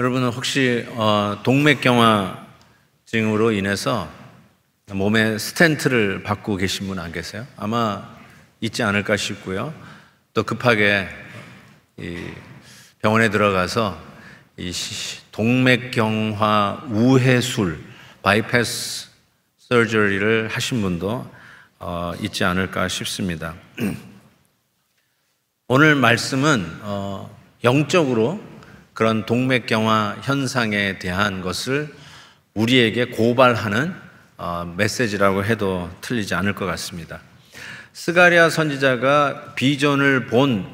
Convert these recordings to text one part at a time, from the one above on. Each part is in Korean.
여러분은 혹시 어, 동맥경화증으로 인해서 몸에 스탠트를 받고 계신 분 안 계세요? 아마 있지 않을까 싶고요. 또 급하게 병원에 들어가서 동맥경화 우회술 바이패스 서저리를 하신 분도 어, 있지 않을까 싶습니다. 오늘 말씀은 어, 영적으로 그런 동맥경화 현상에 대한 것을 우리에게 고발하는 어, 메시지라고 해도 틀리지 않을 것 같습니다. 스가리아 선지자가 비전을 본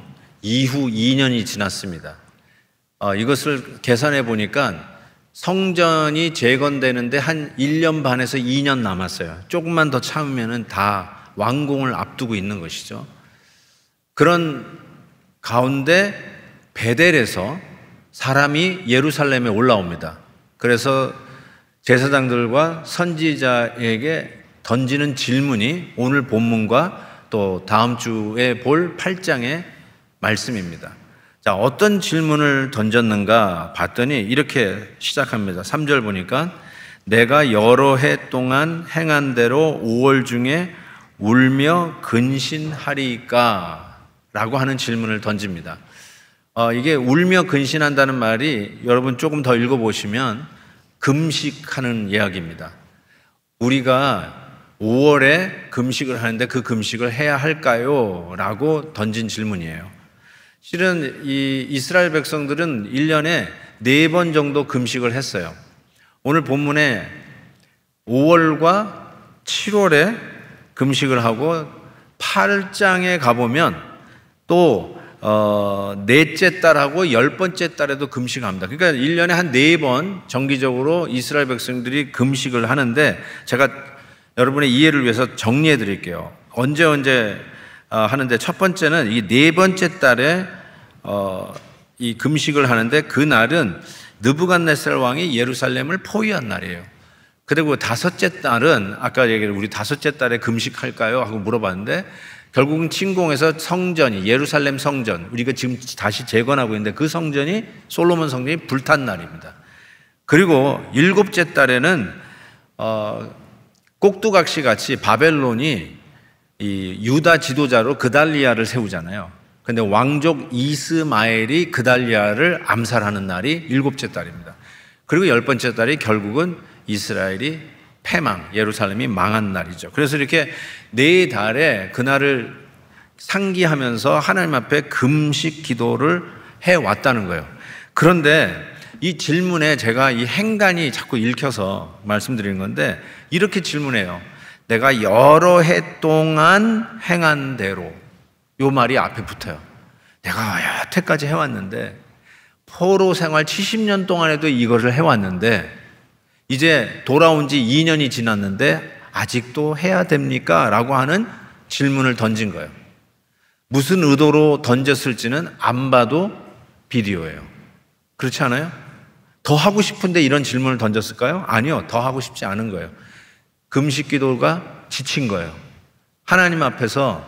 이후 2년이 지났습니다. 어, 이것을 계산해 보니까 성전이 재건되는데 한 1년 반에서 2년 남았어요. 조금만 더 참으면 다 완공을 앞두고 있는 것이죠. 그런 가운데 베델에서 사람이 예루살렘에 올라옵니다. 그래서 제사장들과 선지자에게 던지는 질문이 오늘 본문과 또 다음 주에 볼 8장의 말씀입니다. 자, 어떤 질문을 던졌는가 봤더니 이렇게 시작합니다. 3절 보니까 내가 여러 해 동안 행한 대로 5월 중에 울며 근신하리까? 라고 하는 질문을 던집니다. 어, 이게 울며 근신한다는 말이 여러분 조금 더 읽어보시면 금식하는 이야기입니다. 우리가 5월에 금식을 하는데 그 금식을 해야 할까요? 라고 던진 질문이에요. 실은 이 이스라엘 백성들은 1년에 4번 정도 금식을 했어요. 오늘 본문에 5월과 7월에 금식을 하고 8장에 가보면 또 어, 넷째 딸하고 열 번째 딸에도 금식합니다. 그러니까 1년에 한 네 번 정기적으로 이스라엘 백성들이 금식을 하는데 제가 여러분의 이해를 위해서 정리해 드릴게요. 언제 언제 어, 하는데 첫 번째는 이네 번째 딸에 어, 이 금식을 하는데 그 날은 느부갓네살 왕이 예루살렘을 포위한 날이에요. 그리고 다섯째 딸은 아까 얘기를 우리 다섯째 딸에 금식할까요? 하고 물어봤는데 결국은 침공에서 성전이 예루살렘 성전 우리가 지금 다시 재건하고 있는데 그 성전이 솔로몬 성전이 불탄 날입니다. 그리고 일곱째 달에는 어, 꼭두각시 같이 바벨론이 유다 지도자로 그달리아를 세우잖아요. 근데 왕족 이스마엘이 그달리아를 암살하는 날이 일곱째 달입니다. 그리고 열 번째 달이 결국은 이스라엘이 패망, 예루살렘이 망한 날이죠. 그래서 이렇게 네 달에 그날을 상기하면서 하나님 앞에 금식 기도를 해왔다는 거예요. 그런데 이 질문에 제가 이 행간이 자꾸 읽혀서 말씀드리는 건데 이렇게 질문해요. 내가 여러 해 동안 행한 대로 요 말이 앞에 붙어요. 내가 여태까지 해왔는데 포로 생활 70년 동안에도 이것을 해왔는데 이제 돌아온 지 2년이 지났는데 아직도 해야 됩니까? 라고 하는 질문을 던진 거예요. 무슨 의도로 던졌을지는 안 봐도 비디오예요. 그렇지 않아요? 더 하고 싶은데 이런 질문을 던졌을까요? 아니요. 더 하고 싶지 않은 거예요. 금식 기도가 지친 거예요. 하나님 앞에서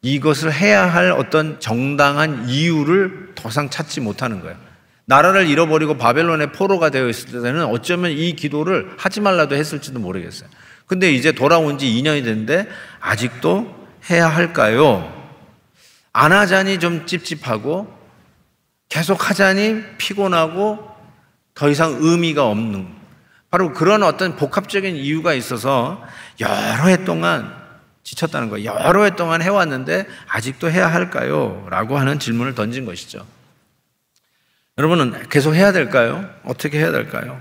이것을 해야 할 어떤 정당한 이유를 더 이상 찾지 못하는 거예요. 나라를 잃어버리고 바벨론의 포로가 되어 있을 때는 어쩌면 이 기도를 하지 말라도 했을지도 모르겠어요. 근데 이제 돌아온 지 2년이 됐는데 아직도 해야 할까요? 안 하자니 좀 찝찝하고 계속 하자니 피곤하고 더 이상 의미가 없는 바로 그런 어떤 복합적인 이유가 있어서 여러 해 동안 지쳤다는 거예요. 여러 해 동안 해왔는데 아직도 해야 할까요? 라고 하는 질문을 던진 것이죠. 여러분은 계속 해야 될까요? 어떻게 해야 될까요?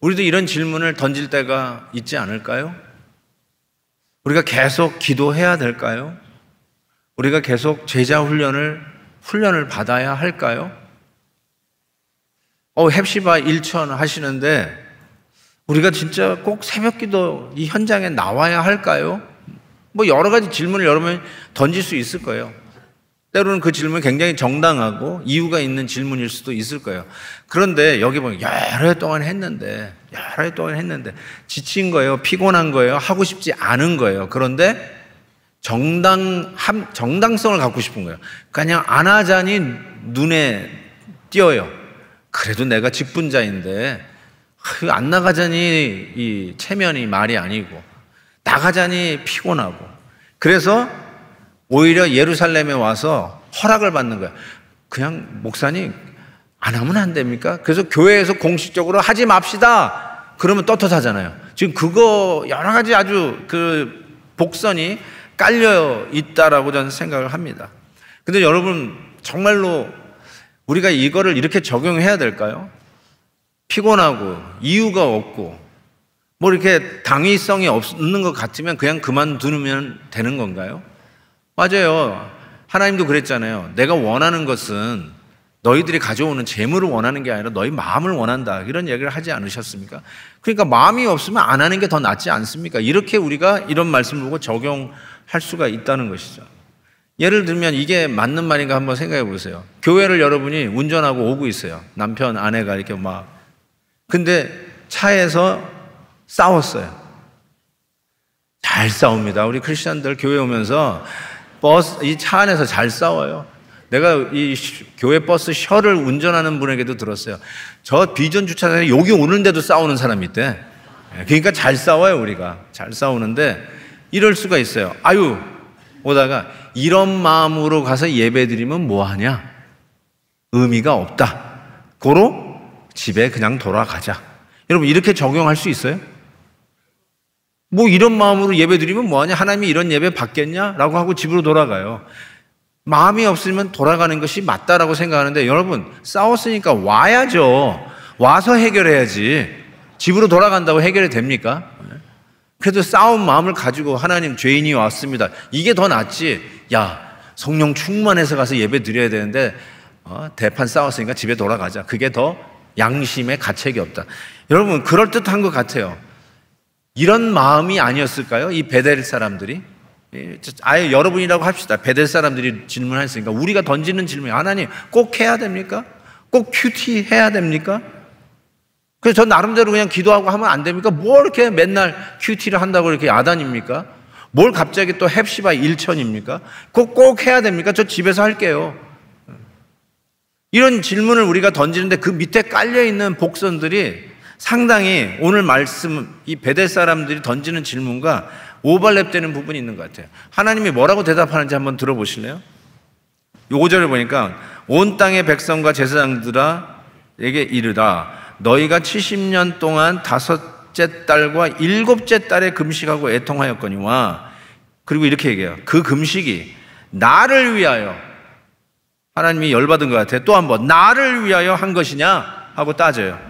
우리도 이런 질문을 던질 때가 있지 않을까요? 우리가 계속 기도해야 될까요? 우리가 계속 제자 훈련을 훈련을 받아야 할까요? 어, 햅시바 일천 하시는데 우리가 진짜 꼭 새벽 기도 이 현장에 나와야 할까요? 뭐 여러 가지 질문을 여러분 던질 수 있을 거예요. 때로는 그 질문이 굉장히 정당하고 이유가 있는 질문일 수도 있을 거예요. 그런데 여기 보면 여러 해 동안 했는데, 여러 해 동안 했는데, 지친 거예요. 피곤한 거예요. 하고 싶지 않은 거예요. 그런데 정당, 정당성을 갖고 싶은 거예요. 그러니까 그냥 안 하자니 눈에 띄어요. 그래도 내가 직분자인데, 안 나가자니 이 체면이 말이 아니고, 나가자니 피곤하고. 그래서 오히려 예루살렘에 와서 허락을 받는 거야. 그냥 목사님 안 하면 안 됩니까? 그래서 교회에서 공식적으로 하지 맙시다. 그러면 떳떳하잖아요. 지금 그거 여러 가지 아주 그 복선이 깔려 있다라고 저는 생각을 합니다. 근데 여러분 정말로 우리가 이거를 이렇게 적용해야 될까요? 피곤하고 이유가 없고 뭐 이렇게 당위성이 없는 것 같으면 그냥 그만두면 되는 건가요? 맞아요. 하나님도 그랬잖아요. 내가 원하는 것은 너희들이 가져오는 재물을 원하는 게 아니라 너희 마음을 원한다. 이런 얘기를 하지 않으셨습니까? 그러니까 마음이 없으면 안 하는 게 더 낫지 않습니까? 이렇게 우리가 이런 말씀을 보고 적용할 수가 있다는 것이죠. 예를 들면 이게 맞는 말인가 한번 생각해 보세요. 교회를 여러분이 운전하고 오고 있어요. 남편, 아내가 이렇게 막. 근데 차에서 싸웠어요. 잘 싸웁니다. 우리 크리스천들 교회 오면서 버스 이 차 안에서 잘 싸워요. 내가 이 교회 버스 셔를 운전하는 분에게도 들었어요. 저 비전 주차장에 여기 오는데도 싸우는 사람이 있대. 예, 그러니까 잘 싸워요 우리가 잘 싸우는데 이럴 수가 있어요. 아유 오다가 이런 마음으로 가서 예배드리면 뭐하냐? 의미가 없다. 고로 집에 그냥 돌아가자. 여러분 이렇게 적용할 수 있어요? 뭐 이런 마음으로 예배 드리면 뭐하냐? 하나님이 이런 예배 받겠냐? 라고 하고 집으로 돌아가요. 마음이 없으면 돌아가는 것이 맞다라고 생각하는데 여러분, 싸웠으니까 와야죠. 와서 해결해야지. 집으로 돌아간다고 해결이 됩니까? 그래도 싸운 마음을 가지고 하나님 죄인이 왔습니다. 이게 더 낫지. 야, 성령 충만해서 가서 예배 드려야 되는데 어, 대판 싸웠으니까 집에 돌아가자. 그게 더 양심의 가책이 없다. 여러분, 그럴듯한 것 같아요. 이런 마음이 아니었을까요? 이 베델 사람들이. 예, 아예 여러분이라고 합시다. 베델 사람들이 질문했으니까 우리가 던지는 질문이 하나님 꼭 해야 됩니까? 꼭 큐티 해야 됩니까? 그래서 전 나름대로 그냥 기도하고 하면 안 됩니까? 뭘 이렇게 맨날 큐티를 한다고 이렇게 야단입니까? 뭘 갑자기 또 햅시바 일천입니까? 꼭 꼭 해야 됩니까? 저 집에서 할게요. 이런 질문을 우리가 던지는데 그 밑에 깔려 있는 복선들이 상당히 오늘 말씀 이 베데 사람들이 던지는 질문과 오버랩되는 부분이 있는 것 같아요. 하나님이 뭐라고 대답하는지 한번 들어보실래요? 요절을 보니까 온 땅의 백성과 제사장들아에게 이르다 너희가 70년 동안 다섯째 딸과 일곱째 딸의 금식하고 애통하였거니와 그리고 이렇게 얘기해요. 그 금식이 나를 위하여 하나님이 열받은 것 같아요. 또한번 나를 위하여 한 것이냐 하고 따져요.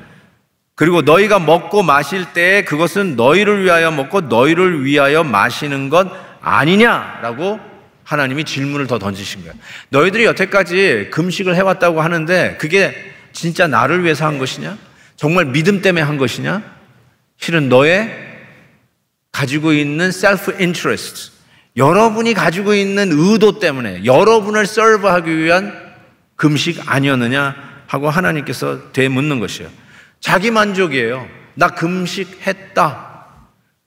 그리고 너희가 먹고 마실 때 그것은 너희를 위하여 먹고 너희를 위하여 마시는 것 아니냐라고 하나님이 질문을 더 던지신 거예요. 너희들이 여태까지 금식을 해왔다고 하는데 그게 진짜 나를 위해서 한 것이냐? 정말 믿음 때문에 한 것이냐? 실은 너의 가지고 있는 self interest, 여러분이 가지고 있는 의도 때문에 여러분을 서브하기 위한 금식 아니었느냐 하고 하나님께서 되묻는 것이에요. 자기 만족이에요. 나 금식했다.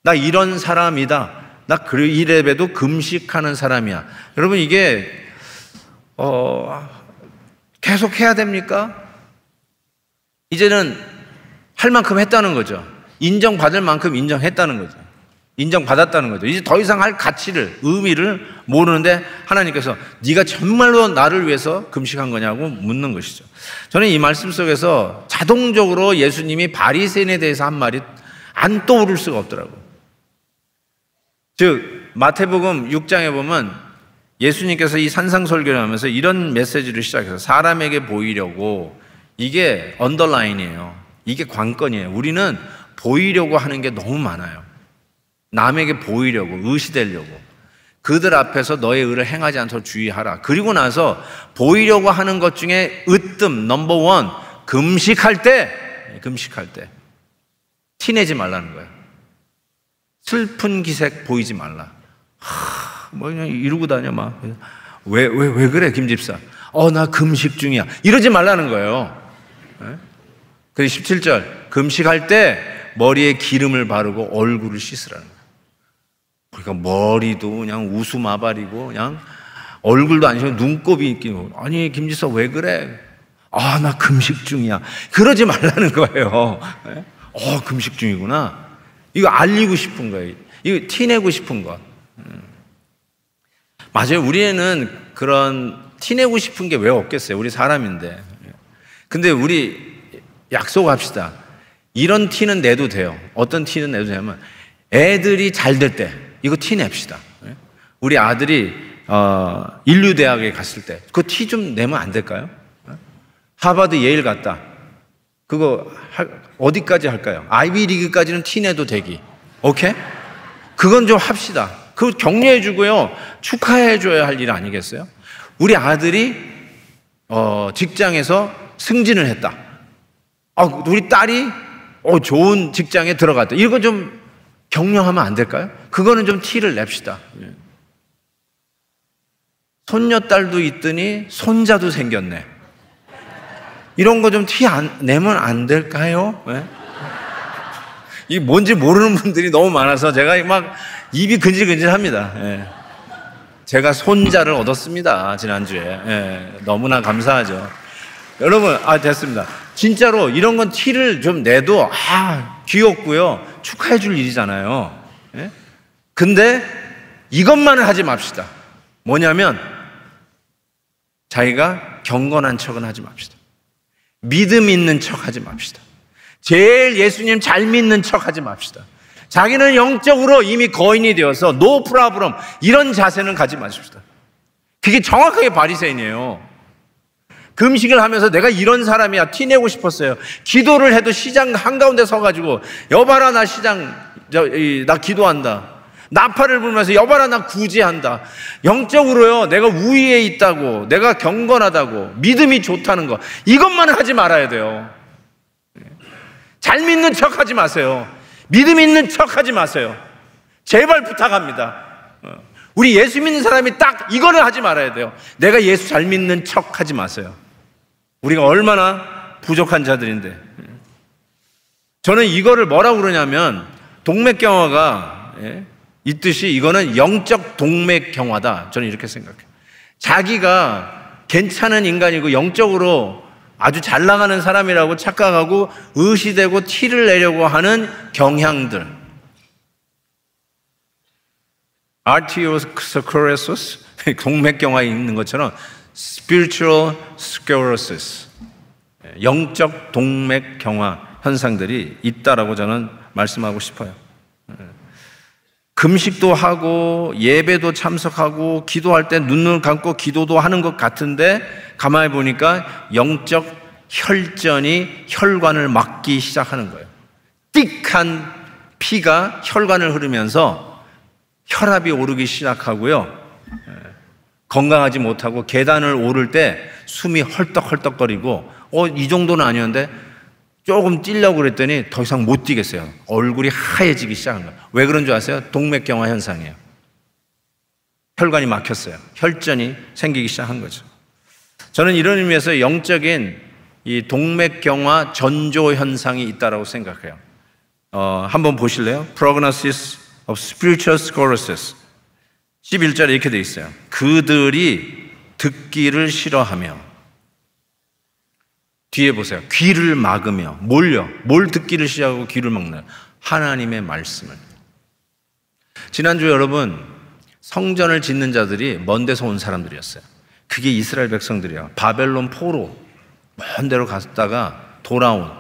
나 이런 사람이다. 나 이래봬도 그 금식하는 사람이야. 여러분 이게 어 계속 해야 됩니까? 이제는 할 만큼 했다는 거죠. 인정받을 만큼 인정했다는 거죠. 인정받았다는 거죠. 이제 더 이상 할 가치를 의미를 모르는데 하나님께서 네가 정말로 나를 위해서 금식한 거냐고 묻는 것이죠. 저는 이 말씀 속에서 자동적으로 예수님이 바리새인에 대해서 한 말이 안 떠오를 수가 없더라고. 요즉 마태복음 6장에 보면 예수님께서 이 산상설교를 하면서 이런 메시지를 시작해서 사람에게 보이려고 이게 언더라인이에요. 이게 관건이에요. 우리는 보이려고 하는 게 너무 많아요. 남에게 보이려고, 의시되려고. 그들 앞에서 너의 의를 행하지 않도록 주의하라. 그리고 나서 보이려고 하는 것 중에 으뜸, 넘버원, 금식할 때, 네, 금식할 때. 티내지 말라는 거야. 슬픈 기색 보이지 말라. 하, 뭐 그냥 이러고 다녀 막. 왜, 왜, 왜 그래, 김 집사? 어, 나 금식 중이야. 이러지 말라는 거예요. 그 17절, 금식할 때 머리에 기름을 바르고 얼굴을 씻으라는 거예요. 그러니까 머리도 그냥 우수마발이고 그냥 얼굴도 안쉬고 눈곱이 있고 아니 김 지사 왜 그래? 아 나 금식 중이야. 그러지 말라는 거예요. 예? 어 금식 중이구나. 이거 알리고 싶은 거예요. 이거 티내고 싶은 것. 음. 맞아요. 우리는 그런 티내고 싶은 게 왜 없겠어요? 우리 사람인데. 근데 우리 약속합시다. 이런 티는 내도 돼요. 어떤 티는 내도 되냐면 애들이 잘 될 때. 이거 티 냅시다. 예? 우리 아들이 어, 인류 대학에 갔을 때 그 티 좀 내면 안 될까요? 예? 하버드 예일 갔다. 그거 어디까지 할까요? 아이비 리그까지는 티 내도 되기. 오케이? 그건 좀 합시다. 그 격려해 주고요. 축하해 줘야 할 일 아니겠어요? 우리 아들이 어, 직장에서 승진을 했다. 아, 우리 딸이 어, 좋은 직장에 들어갔다. 이거 좀 격려하면 안 될까요? 그거는 좀 티를 냅시다. 예. 손녀딸도 있더니 손자도 생겼네. 이런 거 좀 티 안, 내면 안 될까요? 네? 이 뭔지 모르는 분들이 너무 많아서 제가 막 입이 근질근질합니다. 예. 제가 손자를 얻었습니다. 지난주에. 예. 너무나 감사하죠. 여러분, 아, 됐습니다. 진짜로 이런 건 티를 좀 내도, 아, 귀엽고요. 축하해 줄 일이잖아요. 예? 근데 이것만을 하지 맙시다. 뭐냐면 자기가 경건한 척은 하지 맙시다. 믿음 있는 척 하지 맙시다. 제일 예수님 잘 믿는 척 하지 맙시다. 자기는 영적으로 이미 거인이 되어서 노 프라브럼 이런 자세는 가지 마십시다. 그게 정확하게 바리새인이에요. 금식을 하면서 내가 이런 사람이야 티내고 싶었어요. 기도를 해도 시장 한가운데 서가지고 여봐라 나 시장 나 기도한다. 나팔을 불면서 여봐라 나 구제한다. 영적으로요 내가 우위에 있다고 내가 경건하다고 믿음이 좋다는 거 이것만 하지 말아야 돼요. 잘 믿는 척 하지 마세요. 믿음 있는 척 하지 마세요. 제발 부탁합니다. 우리 예수 믿는 사람이 딱 이거를 하지 말아야 돼요. 내가 예수 잘 믿는 척 하지 마세요. 우리가 얼마나 부족한 자들인데. 저는 이거를 뭐라고 그러냐면 동맥경화가 예, 이 뜻이 이거는 영적 동맥 경화다. 저는 이렇게 생각해요. 자기가 괜찮은 인간이고 영적으로 아주 잘 나가는 사람이라고 착각하고 의시되고 티를 내려고 하는 경향들. 아티오스크레소스 동맥경화에 있는 것처럼 spiritual sclerosis 예, 영적 동맥경화 현상들이 있다라고 저는 말씀하고 싶어요. 금식도 하고 예배도 참석하고 기도할 때 눈을 감고 기도도 하는 것 같은데 가만히 보니까 영적 혈전이 혈관을 막기 시작하는 거예요. 띡한 피가 혈관을 흐르면서 혈압이 오르기 시작하고요. 건강하지 못하고 계단을 오를 때 숨이 헐떡헐떡거리고 어, 이 정도는 아니었는데 조금 뛰려고 그랬더니 더 이상 못 뛰겠어요. 얼굴이 하얘지기 시작한 거예요. 왜 그런 줄 아세요? 동맥경화 현상이에요. 혈관이 막혔어요. 혈전이 생기기 시작한 거죠. 저는 이런 의미에서 영적인 이 동맥경화 전조 현상이 있다라고 생각해요. 어, 한번 보실래요? Prognosis of Spiritual Sclerosis. 11절에 이렇게 돼 있어요. 그들이 듣기를 싫어하며 뒤에 보세요. 귀를 막으며 몰려 뭘 듣기를 시작하고 귀를 막는 하나님의 말씀을. 지난주 여러분 성전을 짓는 자들이 먼 데서 온 사람들이었어요. 그게 이스라엘 백성들이야. 바벨론 포로 먼 데로 갔다가 돌아온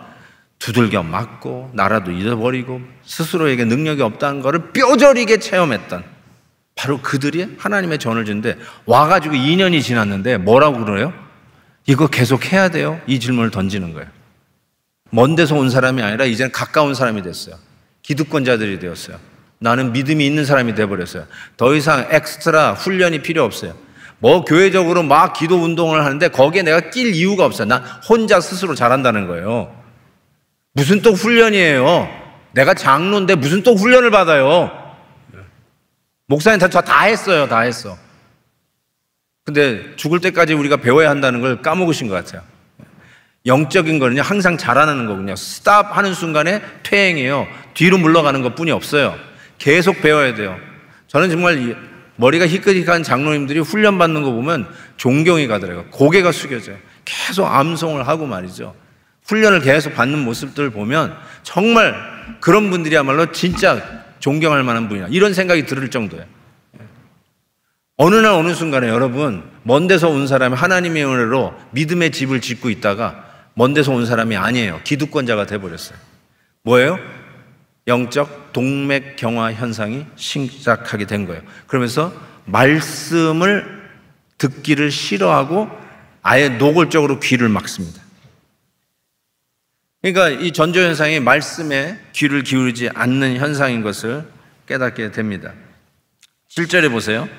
두들겨 맞고 나라도 잃어버리고 스스로에게 능력이 없다는 것을 뼈저리게 체험했던 바로 그들이 하나님의 전을 준데 와가지고 2년이 지났는데 뭐라고 그래요? 이거 계속 해야 돼요? 이 질문을 던지는 거예요. 먼 데서 온 사람이 아니라 이제는 가까운 사람이 됐어요. 기득권자들이 되었어요. 나는 믿음이 있는 사람이 돼버렸어요. 더 이상 엑스트라 훈련이 필요 없어요. 뭐 교회적으로 막 기도 운동을 하는데 거기에 내가 낄 이유가 없어요. 난 혼자 스스로 잘한다는 거예요. 무슨 또 훈련이에요? 내가 장로인데 무슨 또 훈련을 받아요? 목사님 다, 다 했어요. 다 했어. 근데 죽을 때까지 우리가 배워야 한다는 걸 까먹으신 것 같아요. 영적인 거는요, 항상 자라나는 거군요. 스탑 하는 순간에 퇴행이에요. 뒤로 물러가는 것 뿐이 없어요. 계속 배워야 돼요. 저는 정말 머리가 희끗희끗한 장로님들이 훈련받는 거 보면 존경이 가더라고요. 고개가 숙여져요. 계속 암송을 하고 말이죠. 훈련을 계속 받는 모습들 을 보면 정말 그런 분들이야말로 진짜 존경할 만한 분이야. 이런 생각이 들을 정도예요. 어느 날 어느 순간에 여러분 먼 데서 온 사람이 하나님의 은혜로 믿음의 집을 짓고 있다가 먼 데서 온 사람이 아니에요. 기득권자가 돼 버렸어요. 뭐예요? 영적 동맥 경화 현상이 시작하게 된 거예요. 그러면서 말씀을 듣기를 싫어하고 아예 노골적으로 귀를 막습니다. 그러니까 이 전조 현상이 말씀에 귀를 기울이지 않는 현상인 것을 깨닫게 됩니다. 7절에 보세요.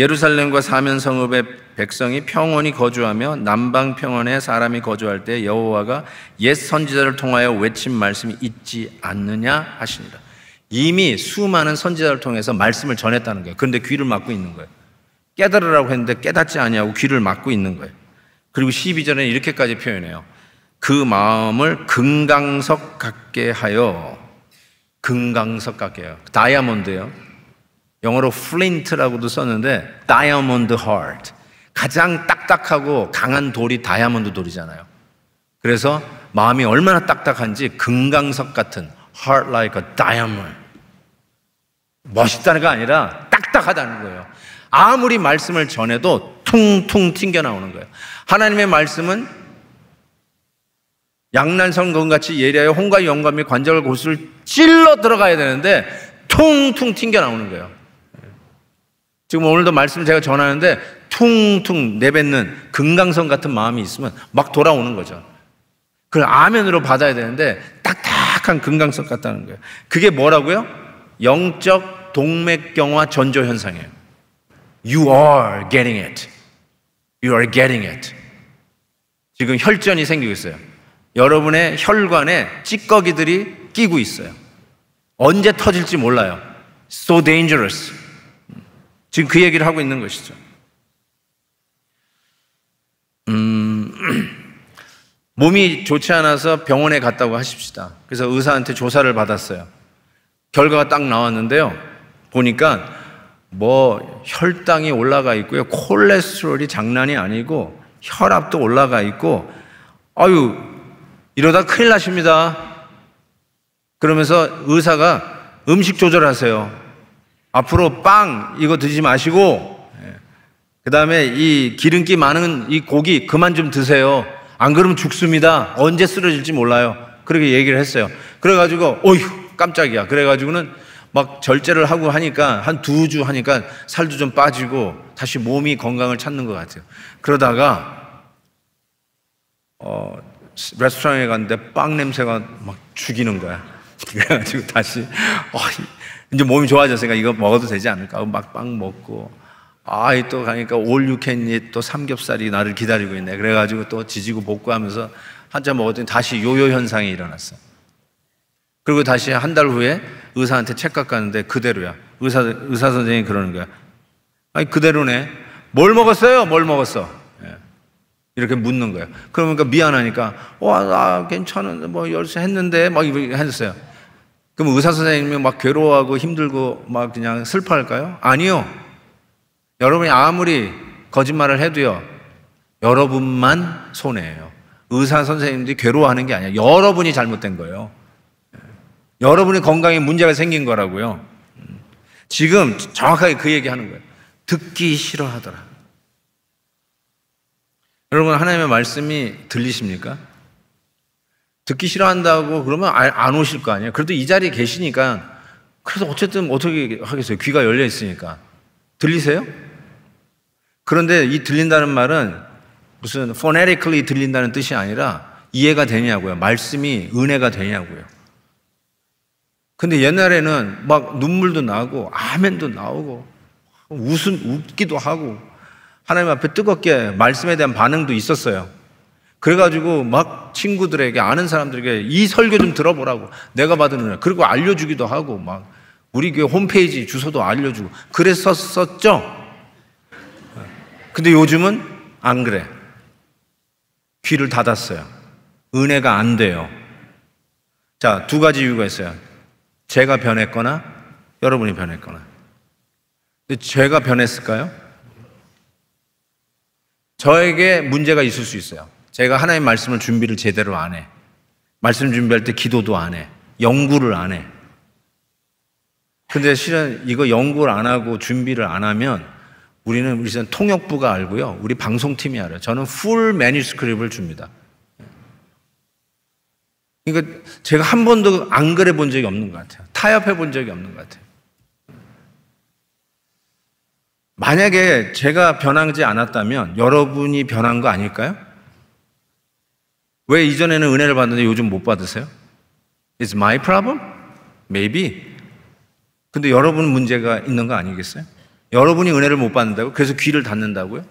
예루살렘과 사면성읍의 백성이 평온히 거주하며 남방 평원에 사람이 거주할 때 여호와가 옛 선지자를 통하여 외친 말씀이 있지 않느냐 하십니라 이미 수많은 선지자를 통해서 말씀을 전했다는 거예요. 그런데 귀를 막고 있는 거예요. 깨달으라고 했는데 깨닫지 아니하고 귀를 막고 있는 거예요. 그리고 12절에는 이렇게까지 표현해요. 그 마음을 금강석 같게 하여 금강석 같게 요 다이아몬드예요. 영어로 flint라고도 썼는데 diamond heart. 가장 딱딱하고 강한 돌이 다이아몬드 돌이잖아요. 그래서 마음이 얼마나 딱딱한지 금강석 같은 heart like a diamond. 멋있다는 게 아니라 딱딱하다는 거예요. 아무리 말씀을 전해도 퉁퉁 튕겨 나오는 거예요. 하나님의 말씀은 양난성검같이 예리하여 홍과 영감이 관절을 수를 찔러 들어가야 되는데 퉁퉁 튕겨 나오는 거예요. 지금 오늘도 말씀 제가 전하는데 퉁퉁 내뱉는 금강성 같은 마음이 있으면 막 돌아오는 거죠. 그걸 아멘으로 받아야 되는데 딱딱한 금강석 같다는 거예요. 그게 뭐라고요? 영적 동맥경화 전조 현상이에요. You are getting it. You are getting it. 지금 혈전이 생기고 있어요. 여러분의 혈관에 찌꺼기들이 끼고 있어요. 언제 터질지 몰라요. So dangerous. 지금 그 얘기를 하고 있는 것이죠. 음, 몸이 좋지 않아서 병원에 갔다고 하십시다. 그래서 의사한테 조사를 받았어요. 결과가 딱 나왔는데요. 보니까 뭐 혈당이 올라가 있고요. 콜레스테롤이 장난이 아니고 혈압도 올라가 있고 아유 이러다 큰일 나십니다. 그러면서 의사가 음식 조절하세요. 앞으로 빵 이거 드지 마시고 예. 그 다음에 이 기름기 많은 이 고기 그만 좀 드세요. 안 그러면 죽습니다. 언제 쓰러질지 몰라요. 그렇게 얘기를 했어요. 그래가지고 어휴 깜짝이야. 그래가지고는 막 절제를 하고 하니까 한 두 주 하니까 살도 좀 빠지고 다시 몸이 건강을 찾는 것 같아요. 그러다가 어 레스토랑에 갔는데 빵 냄새가 막 죽이는 거야. 그래가지고 다시 어, 이제 몸이 좋아졌으니까 이거 먹어도 되지 않을까? 막 빵 먹고. 아이, 또 가니까 올육했니또 삼겹살이 나를 기다리고 있네. 그래가지고 또 지지고 볶고 하면서 한참 먹었더니 다시 요요 현상이 일어났어. 그리고 다시 한 달 후에 의사한테 체크 가는데 그대로야. 의사, 의사 선생님이 그러는 거야. 아니, 그대로네. 뭘 먹었어요? 뭘 먹었어? 예. 이렇게 묻는 거야 그러니까 미안하니까, 와, 어, 나 아, 괜찮은데, 뭐 열쇠 했는데, 막 이렇게 했어요. 그럼 의사 선생님이 막 괴로워하고 힘들고 막 그냥 슬퍼할까요? 아니요. 여러분이 아무리 거짓말을 해도요. 여러분만 손해예요. 의사 선생님들이 괴로워하는 게 아니에요. 여러분이 잘못된 거예요. 여러분의 건강에 문제가 생긴 거라고요. 지금 정확하게 그 얘기 하는 거예요. 듣기 싫어하더라. 여러분, 하나님의 말씀이 들리십니까? 듣기 싫어한다고 그러면 아, 안 오실 거 아니에요. 그래도 이 자리에 계시니까 그래서 어쨌든 어떻게 하겠어요. 귀가 열려 있으니까. 들리세요? 그런데 이 들린다는 말은 무슨 phonetically 들린다는 뜻이 아니라 이해가 되냐고요. 말씀이 은혜가 되냐고요. 근데 옛날에는 막 눈물도 나고 아멘도 나오고 웃음 웃기도 하고 하나님 앞에 뜨겁게 말씀에 대한 반응도 있었어요. 그래가지고 막 친구들에게 아는 사람들에게 이 설교 좀 들어보라고 내가 받은 은혜 그리고 알려주기도 하고 막 우리 교회 홈페이지 주소도 알려주고 그랬었었죠. 근데 요즘은 안 그래. 귀를 닫았어요. 은혜가 안 돼요. 자, 두 가지 이유가 있어요. 제가 변했거나 여러분이 변했거나. 근데 제가 변했을까요? 저에게 문제가 있을 수 있어요. 제가 하나님 말씀을 준비를 제대로 안 해. 말씀 준비할 때 기도도 안 해. 연구를 안 해. 근데 실은 이거 연구를 안 하고 준비를 안 하면 우리는 우단 통역부가 알고요. 우리 방송팀이 알아요. 저는 풀 매니스크립을 줍니다. 그러니까 제가 한 번도 안 그래 본 적이 없는 것 같아요. 타협해 본 적이 없는 것 같아요. 만약에 제가 변하지 않았다면 여러분이 변한 거 아닐까요? 왜 이전에는 은혜를 받는데 요즘 못 받으세요? It's my problem? Maybe. 근데 여러분 문제가 있는 거 아니겠어요? 여러분이 은혜를 못 받는다고? 그래서 귀를 닫는다고요?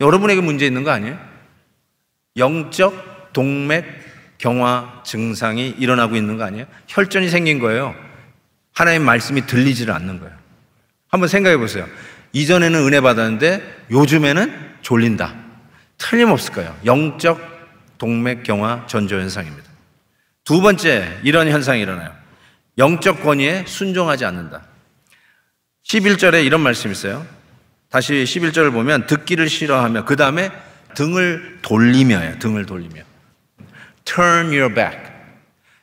여러분에게 문제 있는 거 아니에요? 영적 동맥 경화 증상이 일어나고 있는 거 아니에요? 혈전이 생긴 거예요. 하나님 말씀이 들리지를 않는 거예요. 한번 생각해 보세요. 이전에는 은혜 받았는데 요즘에는 졸린다. 틀림없을 거예요. 영적 동맥경화 전조 현상입니다. 두 번째 이런 현상이 일어나요. 영적 권위에 순종하지 않는다. 11절에 이런 말씀이 있어요. 다시 11절을 보면 듣기를 싫어하며 그 다음에 등을 돌리며요. 등을 돌리며. turn your back.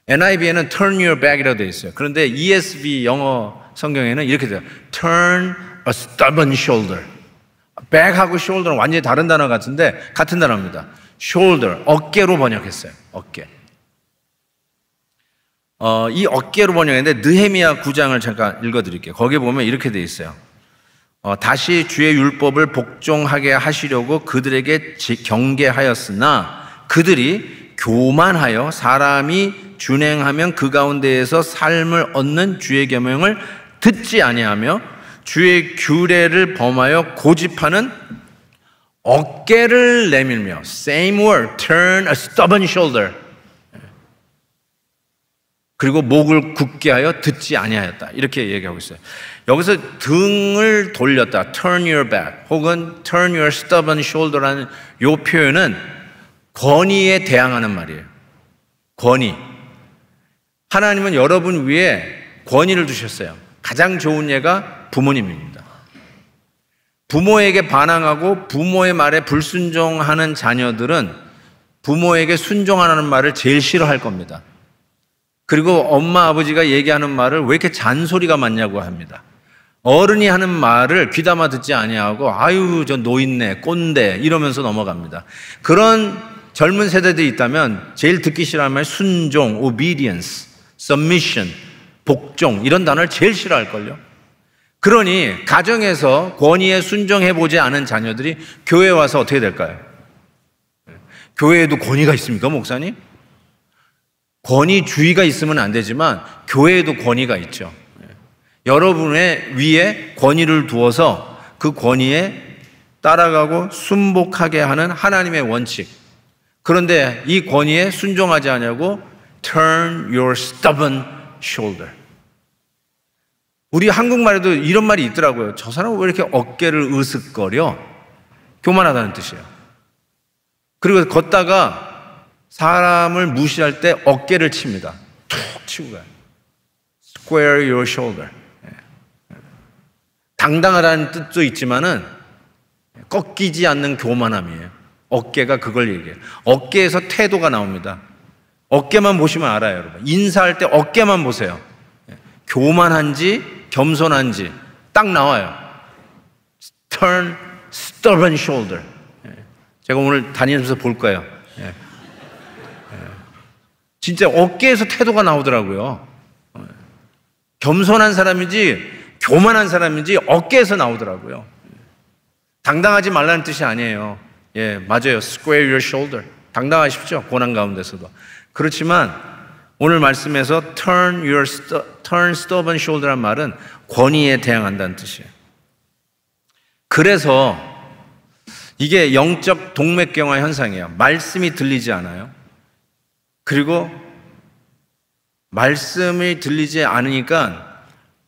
NIV에는 turn your back이라고 되어 있어요. 그런데 ESV 영어 성경에는 이렇게 돼요. turn a stubborn shoulder. back하고 shoulder는 완전히 다른 단어 같은데 같은 단어입니다. shoulder, 어깨로 번역했어요. 어깨. 어, 이 어깨로 번역했는데 느헤미야 9장을 잠깐 읽어드릴게요. 거기에 보면 이렇게 돼 있어요. 어, 다시 주의 율법을 복종하게 하시려고 그들에게 경계하였으나 그들이 교만하여 사람이 준행하면 그 가운데에서 삶을 얻는 주의 계명을 듣지 아니하며 주의 규례를 범하여 고집하는 어깨를 내밀며 same word turn a stubborn shoulder 그리고 목을 굳게 하여 듣지 아니하였다 이렇게 얘기하고 있어요 여기서 등을 돌렸다 turn your back 혹은 turn your stubborn shoulder라는 요 표현은 권위에 대항하는 말이에요 권위 하나님은 여러분 위에 권위를 두셨어요 가장 좋은 예가 부모님입니다 부모에게 반항하고 부모의 말에 불순종하는 자녀들은 부모에게 순종하라는 말을 제일 싫어할 겁니다. 그리고 엄마, 아버지가 얘기하는 말을 왜 이렇게 잔소리가 많냐고 합니다. 어른이 하는 말을 귀담아 듣지 아니하고 아유 저 노인네 꼰대 이러면서 넘어갑니다. 그런 젊은 세대들이 있다면 제일 듣기 싫어하는 말 순종, obedience, submission, 복종 이런 단어를 제일 싫어할걸요. 그러니 가정에서 권위에 순종해 보지 않은 자녀들이 교회 에 와서 어떻게 될까요? 교회에도 권위가 있습니까, 목사님? 권위주의가 있으면 안 되지만 교회에도 권위가 있죠. 여러분의 위에 권위를 두어서 그 권위에 따라가고 순복하게 하는 하나님의 원칙. 그런데 이 권위에 순종하지 않냐고 turn your stubborn shoulder. 우리 한국말에도 이런 말이 있더라고요. 저 사람은 왜 이렇게 어깨를 으쓱거려? 교만하다는 뜻이에요. 그리고 걷다가 사람을 무시할 때 어깨를 칩니다. 툭 치고 가요. Square your shoulder. 예. 당당하라는 뜻도 있지만은 꺾이지 않는 교만함이에요. 어깨가 그걸 얘기해요. 어깨에서 태도가 나옵니다. 어깨만 보시면 알아요, 여러분. 인사할 때 어깨만 보세요. 예. 교만한지 겸손한지 딱 나와요. Turn stubborn shoulder. 예. 제가 오늘 다니면서 볼 거예요. 예. 예. 진짜 어깨에서 태도가 나오더라고요. 겸손한 사람인지 교만한 사람인지 어깨에서 나오더라고요. 당당하지 말라는 뜻이 아니에요. 예, 맞아요. Square your shoulder. 당당하십시오. 고난 가운데서도. 그렇지만 오늘 말씀에서 turn your turn stubborn shoulder란 말은 권위에 대항한다는 뜻이에요. 그래서 이게 영적 동맥경화 현상이에요. 말씀이 들리지 않아요. 그리고 말씀이 들리지 않으니까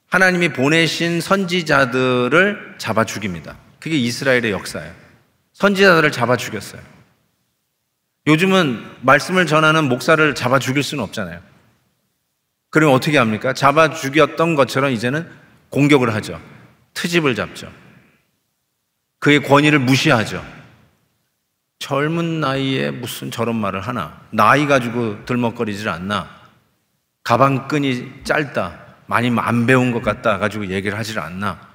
하나님이 보내신 선지자들을 잡아 죽입니다. 그게 이스라엘의 역사예요. 선지자들을 잡아 죽였어요. 요즘은 말씀을 전하는 목사를 잡아 죽일 수는 없잖아요. 그럼 어떻게 합니까? 잡아 죽였던 것처럼 이제는 공격을 하죠. 트집을 잡죠. 그의 권위를 무시하죠. 젊은 나이에 무슨 저런 말을 하나. 나이 가지고 들먹거리질 않나. 가방끈이 짧다. 많이 안 배운 것 같다. 가지고 얘기를 하질 않나.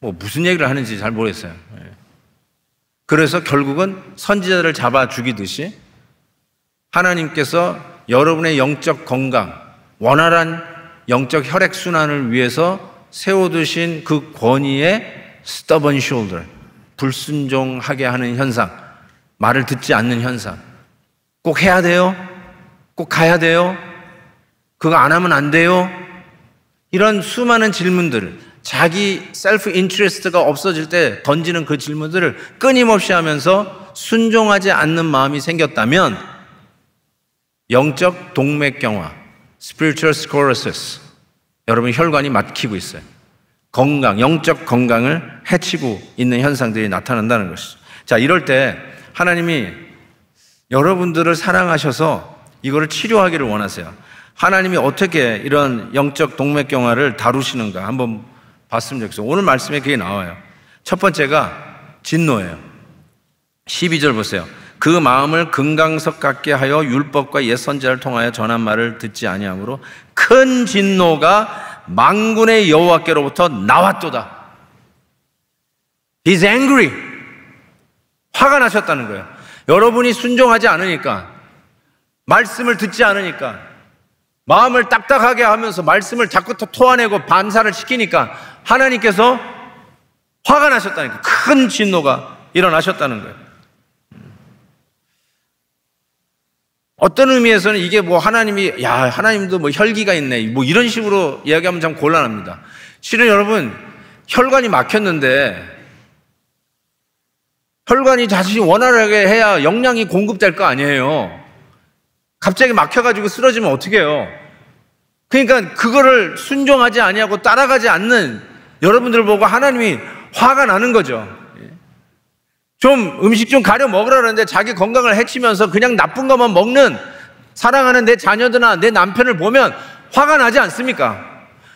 뭐 무슨 얘기를 하는지 잘 모르겠어요. 예. 그래서 결국은 선지자를 잡아 죽이듯이 하나님께서 여러분의 영적 건강, 원활한 영적 혈액순환을 위해서 세워두신 그 권위의 stubborn shoulder, 불순종하게 하는 현상, 말을 듣지 않는 현상. 꼭 해야 돼요? 꼭 가야 돼요? 그거 안 하면 안 돼요? 이런 수많은 질문들을 자기 셀프 인트레스트가 없어질 때 던지는 그 질문들을 끊임없이 하면서 순종하지 않는 마음이 생겼다면 영적 동맥경화, spiritual sclerosis, 여러분 혈관이 막히고 있어요. 건강, 영적 건강을 해치고 있는 현상들이 나타난다는 것이죠. 자, 이럴 때 하나님이 여러분들을 사랑하셔서 이거를 치료하기를 원하세요. 하나님이 어떻게 이런 영적 동맥경화를 다루시는가 한번 봤으면 좋겠어요. 오늘 말씀에 그게 나와요. 첫 번째가 진노예요. 12절 보세요. 그 마음을 금강석 같게 하여 율법과 예선자를 통하여 전한 말을 듣지 아니하므로 큰 진노가 망군의 여호와께로부터 나왔도다. He's angry. 화가 나셨다는 거예요. 여러분이 순종하지 않으니까 말씀을 듣지 않으니까 마음을 딱딱하게 하면서 말씀을 자꾸 토, 토하내고 반사를 시키니까 하나님께서 화가 나셨다는 거예요. 큰 진노가 일어나셨다는 거예요. 어떤 의미에서는 이게 뭐 하나님이 야 하나님도 뭐 혈기가 있네 뭐 이런 식으로 이야기하면 참 곤란합니다. 실은 여러분 혈관이 막혔는데 혈관이 자신이 원활하게 해야 역량이 공급될 거 아니에요. 갑자기 막혀가지고 쓰러지면 어떻게 해요? 그러니까 그거를 순종하지 아니하고 따라가지 않는 여러분들 을 보고 하나님이 화가 나는 거죠. 좀 음식 좀 가려 먹으라는데 자기 건강을 해치면서 그냥 나쁜 것만 먹는 사랑하는 내 자녀들이나 내 남편을 보면 화가 나지 않습니까?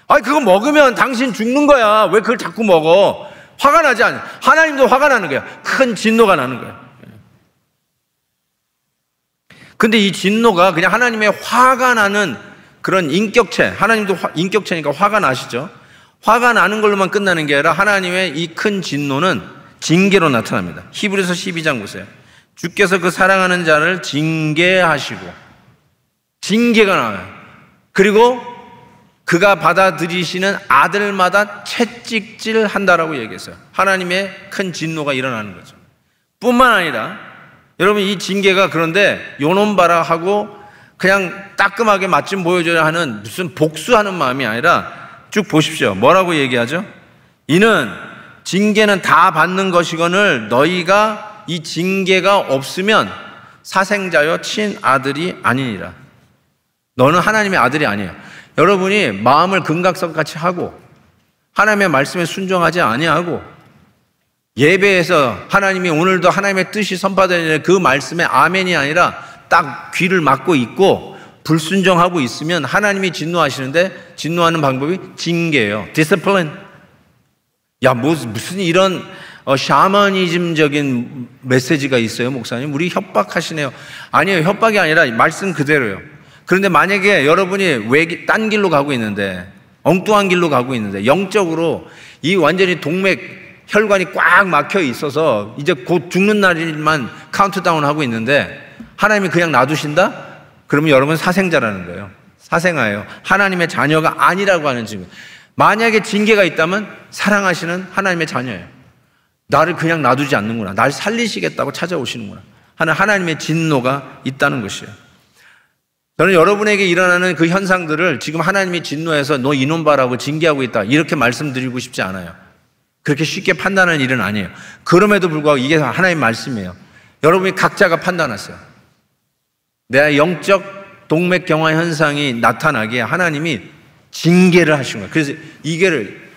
아니, 그거 먹으면 당신 죽는 거야. 왜 그걸 자꾸 먹어? 화가 나지 않아. 하나님도 화가 나는 거야. 큰 진노가 나는 거야. 근데 이 진노가 그냥 하나님의 화가 나는 그런 인격체, 하나님도 화, 인격체니까 화가 나시죠? 화가 나는 걸로만 끝나는 게 아니라 하나님의 이 큰 진노는 징계로 나타납니다. 히브리서 12장 보세요. 주께서 그 사랑하는 자를 징계하시고 징계가 나와요. 그리고 그가 받아들이시는 아들마다 채찍질 한다라고 얘기했어요. 하나님의 큰 진노가 일어나는 거죠. 뿐만 아니라 여러분 이 징계가 그런데 요놈 바라하고 그냥 따끔하게 맞춤 보여줘야 하는 무슨 복수하는 마음이 아니라 쭉 보십시오. 뭐라고 얘기하죠? 이는 징계는 다 받는 것이거늘 너희가 이 징계가 없으면 사생자여 친아들이 아니니라. 너는 하나님의 아들이 아니에요. 여러분이 마음을 금각석 같이 하고 하나님의 말씀에 순종하지 아니하고 예배에서 하나님이 오늘도 하나님의 뜻이 선포되는 그 말씀에 아멘이 아니라 딱 귀를 막고 있고 불순종하고 있으면 하나님이 진노하시는데 진노하는 방법이 징계예요. discipline. 야, 무 무슨 이런 어, 샤머니즘적인 메시지가 있어요, 목사님. 우리 협박하시네요. 아니요 협박이 아니라 말씀 그대로요 그런데 만약에 여러분이 외딴 길로 가고 있는데, 엉뚱한 길로 가고 있는데, 영적으로 이 완전히 동맥, 혈관이 꽉 막혀 있어서 이제 곧 죽는 날만 카운트다운 하고 있는데, 하나님이 그냥 놔두신다? 그러면 여러분 사생자라는 거예요. 사생아예요. 하나님의 자녀가 아니라고 하는 증거. 만약에 징계가 있다면 사랑하시는 하나님의 자녀예요. 나를 그냥 놔두지 않는구나. 날 살리시겠다고 찾아오시는구나. 하는 하나님의 진노가 있다는 것이에요. 저는 여러분에게 일어나는 그 현상들을 지금 하나님이 진노해서 너 이놈바라고 징계하고 있다. 이렇게 말씀드리고 싶지 않아요. 그렇게 쉽게 판단하는 일은 아니에요. 그럼에도 불구하고 이게 하나님 말씀이에요. 여러분이 각자가 판단하세요. 내 영적 동맥 경화 현상이 나타나기에 하나님이 징계를 하신 거예요. 그래서 이게를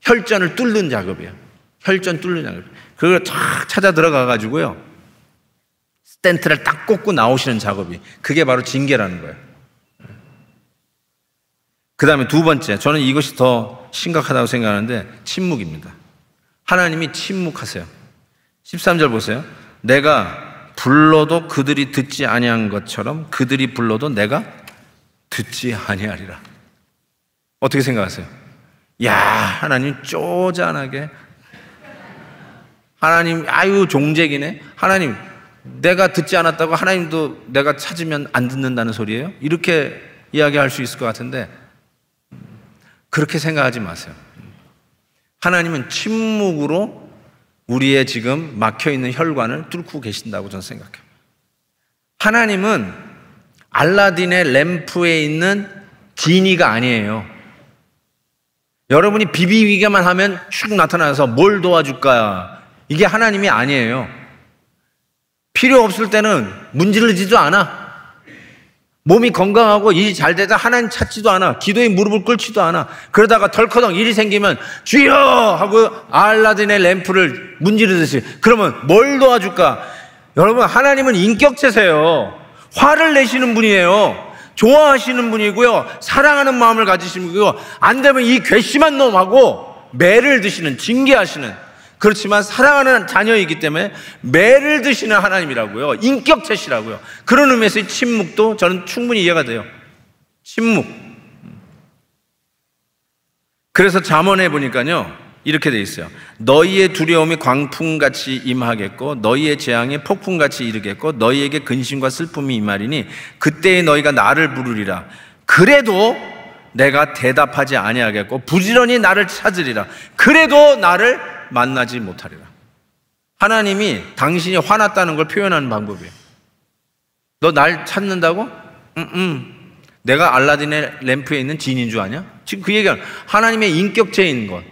혈전을 뚫는 작업이에요. 혈전 뚫는 작업. 그걸 탁 찾아 들어가 가지고요. 스탠트를 딱 꽂고 나오시는 작업이 그게 바로 징계라는 거예요. 그 다음에 두 번째, 저는 이것이 더 심각하다고 생각하는데 침묵입니다. 하나님이 침묵하세요. 13절 보세요. 내가 불러도 그들이 듣지 아니한 것처럼 그들이 불러도 내가 듣지 아니하리라. 어떻게 생각하세요? 야, 하나님 쪼잔하게 하나님 아유 종재기네. 하나님 내가 듣지 않았다고 하나님도 내가 찾으면 안 듣는다는 소리예요? 이렇게 이야기할 수 있을 것 같은데 그렇게 생각하지 마세요. 하나님은 침묵으로 우리의 지금 막혀 있는 혈관을 뚫고 계신다고 저는 생각해요. 하나님은 알라딘의 램프에 있는 지니가 아니에요. 여러분이 비비기만 하면 슉 나타나서 뭘 도와줄까? 이게 하나님이 아니에요. 필요 없을 때는 문지르지도 않아. 몸이 건강하고 일이 잘 되다 하나님 찾지도 않아. 기도에 무릎을 꿇지도 않아. 그러다가 덜커덩 일이 생기면 주여! 하고 알라딘의 램프를 문지르듯이. 그러면 뭘 도와줄까? 여러분, 하나님은 인격체세요. 화를 내시는 분이에요. 좋아하시는 분이고요. 사랑하는 마음을 가지시는 분이고요. 안 되면 이 괘씸한 놈하고 매를 드시는, 징계하시는. 그렇지만 사랑하는 자녀이기 때문에 매를 드시는 하나님이라고요. 인격체시라고요. 그런 의미에서의 침묵도 저는 충분히 이해가 돼요. 침묵. 그래서 자언해 보니까요. 이렇게 돼 있어요. 너희의 두려움이 광풍같이 임하겠고 너희의 재앙이 폭풍같이 이르겠고 너희에게 근심과 슬픔이 임하리니 그때에 너희가 나를 부르리라. 그래도 내가 대답하지 아니하겠고 부지런히 나를 찾으리라. 그래도 나를 만나지 못하리라. 하나님이 당신이 화났다는 걸 표현하는 방법이에요. 너 날 찾는다고? 응, 음, 응. 음. 내가 알라딘의 램프에 있는 진인 줄 아냐? 지금 그 얘기는 하나님의 인격체인 것.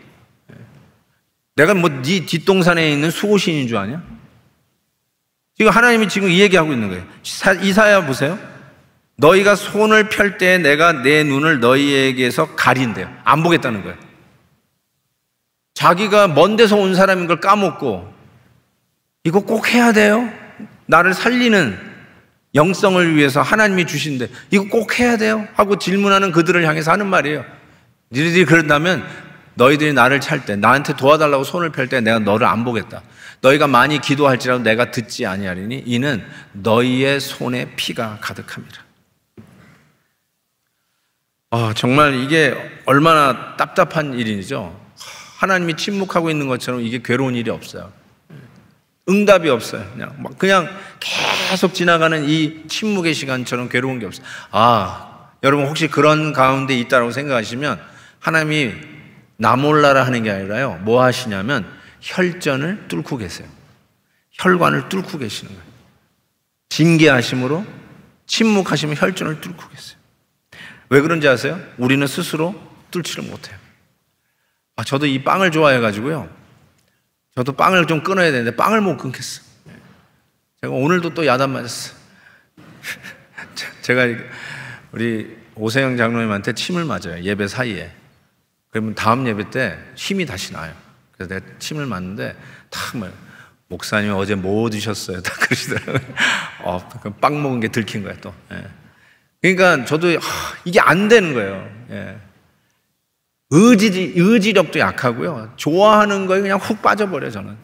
내가 뭐 네 뒷동산에 있는 수호신인 줄 아냐? 지금 하나님이 지금 이 얘기하고 있는 거예요. 이사야 보세요. 너희가 손을 펼 때 내가 내 눈을 너희에게서 가린대요. 안 보겠다는 거예요. 자기가 먼 데서 온 사람인 걸 까먹고 이거 꼭 해야 돼요? 나를 살리는 영성을 위해서 하나님이 주신데 이거 꼭 해야 돼요? 하고 질문하는 그들을 향해서 하는 말이에요. 너희들이 그런다면 너희들이 나를 찰 때, 나한테 도와달라고 손을 펼 때 내가 너를 안 보겠다. 너희가 많이 기도할지라도 내가 듣지 아니하리니 이는 너희의 손에 피가 가득합니다. 아, 정말 이게 얼마나 답답한 일이죠. 하나님이 침묵하고 있는 것처럼 이게 괴로운 일이 없어요. 응답이 없어요. 그냥 막 그냥 계속 지나가는 이 침묵의 시간처럼 괴로운 게 없어요. 아, 여러분 혹시 그런 가운데 있다고 생각하시면 하나님이 나 몰라라 하는 게 아니라요. 뭐 하시냐면 혈전을 뚫고 계세요. 혈관을 뚫고 계시는 거예요. 징계하심으로 침묵하시면 혈전을 뚫고 계세요. 왜 그런지 아세요? 우리는 스스로 뚫지를 못해요. 아, 저도 이 빵을 좋아해가지고요. 저도 빵을 좀 끊어야 되는데 빵을 못 끊겠어. 제가 오늘도 또 야단 맞았어. 제가 우리 오세영 장로님한테 침을 맞아요. 예배 사이에. 그러면 다음 예배 때 힘이 다시 나요. 그래서 내가 침을 맞는데 탁 목사님 어제 뭐 드셨어요? 딱 그러시더라고요. 어, 그 빵 먹은 게 들킨 거야 또. 예. 그러니까 저도 하, 이게 안 되는 거예요. 예. 의지, 의지력도 약하고요. 좋아하는 거에 그냥 훅 빠져버려, 저는.